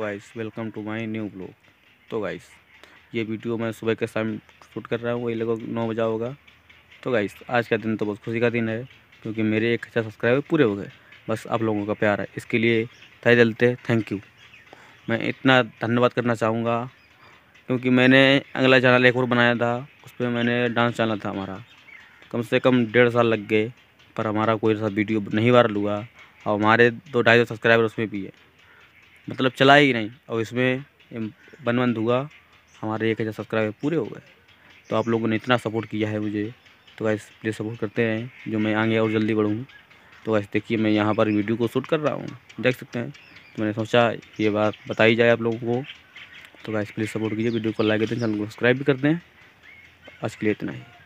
guys welcome to my new blog तो guys ये video मैं सुबह के शाम शूट कर रहा हूँ वही लगभग नौ बजा होगा तो गाइस आज का दिन तो बहुत खुशी का दिन है क्योंकि मेरे एक हज़ार अच्छा सब्सक्राइबर पूरे हो गए बस आप लोगों का प्यार है इसके लिए तय दलते थैंक यू मैं इतना धन्यवाद करना चाहूँगा क्योंकि मैंने अगला चैनल एक और बनाया था उस पर मैंने डांस चैनल था हमारा कम से कम डेढ़ साल लग गए पर हमारा कोई ऐसा वीडियो नहीं वायरल हुआ और हमारे दो ढाई सौ सब्सक्राइबर उसमें भी है मतलब चला ही नहीं और इसमें बन बंद हुआ हमारे एक हज़ार सब्सक्राइबर पूरे हो गए तो आप लोगों ने इतना सपोर्ट किया है मुझे तो वैसे प्लीज़ सपोर्ट करते हैं जो मैं आगे और जल्दी बढ़ूँ तो वैसे देखिए मैं यहाँ पर वीडियो को शूट कर रहा हूँ देख सकते हैं तो मैंने सोचा ये बात बताई जाए आप लोगों को तो वैसे प्लीज़ सपोर्ट कीजिए वीडियो को लाइक करते हैं चैनल को सब्सक्राइब भी करते हैं आज के लिए इतना ही